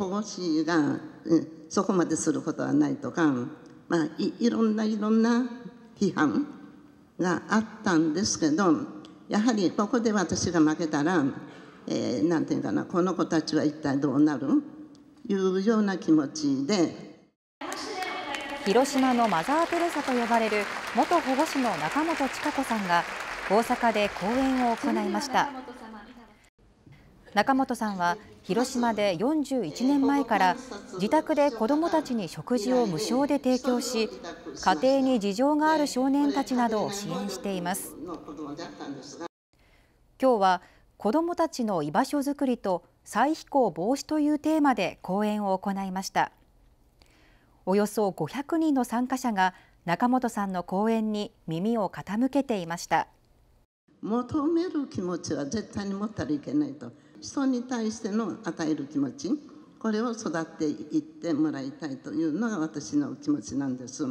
保護士がそこまですることはないとか、まあ、いいろんないろんな批判があったんですけどやはりここで私が負けたら、えー、なんていうかなこの子たちは一体どうなるいうような気持ちで広島のマザー・テレサと呼ばれる元保護士の中本千佳子さんが大阪で講演を行いました。中本さんは広島で41年前から自宅で子どもたちに食事を無償で提供し家庭に事情がある少年たちなどを支援しています今日は子どもたちの居場所づくりと再飛行防止というテーマで講演を行いましたおよそ500人の参加者が中本さんの講演に耳を傾けていました求める気持ちは絶対に持ったらいけないと人に対しての与える気持ちこれを育っていってもらいたいというのが私の気持ちなんです。